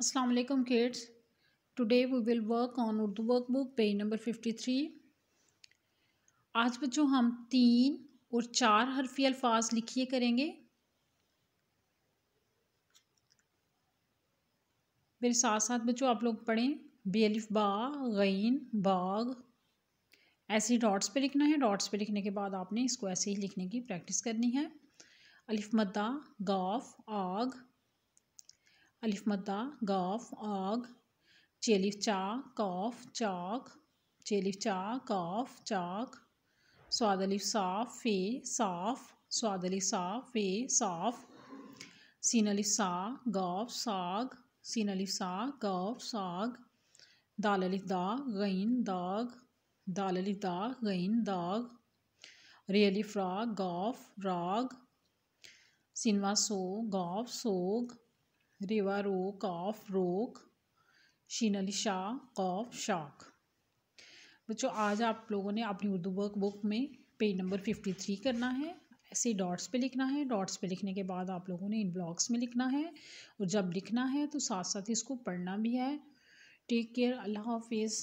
Aslam kids today we will work on Urdu work book page number fifty three आज बच्चों हम तीन और चार हरफी अल्फाज लिखिए करेंगे मेरे साथ साथ बच्चों आप लोग पढ़ें बेलिफ बा गैन बाग ऐसे ही डॉट्स पे लिखना है डॉट्स पे लिखने के बाद आपने इसको ऐसे ही लिखने की प्रैक्टिस करनी है अलिफ मदा गाफ आग अलिफ मद्दा गॉफ आग चेलिफ चा कॉफ चाक चेलिफ चा कॉफ चाक स्वाद अलिफ साफ फे साफ स्वाद अलिफ सा फे साफ सीन अलिफ सा गॉफ साग सीन अलिफ सा गॉफ साग दाल अलिफ दा गईन दाग दाल अलिफ दा गईन दाग रे अलिफ राग गॉफ राग सिनवा सो गॉफ सोग रेवा रो कॉफ रोक शीनल शाह कॉफ शाख बच्चों आज आप लोगों ने अपनी उर्दू वर्क बुक में पेज नंबर फिफ्टी थ्री करना है ऐसे डॉट्स पे लिखना है डॉट्स पे लिखने के बाद आप लोगों ने इन ब्लॉक्स में लिखना है और जब लिखना है तो साथ साथ इसको पढ़ना भी है टेक केयर अल्लाह हाफिज़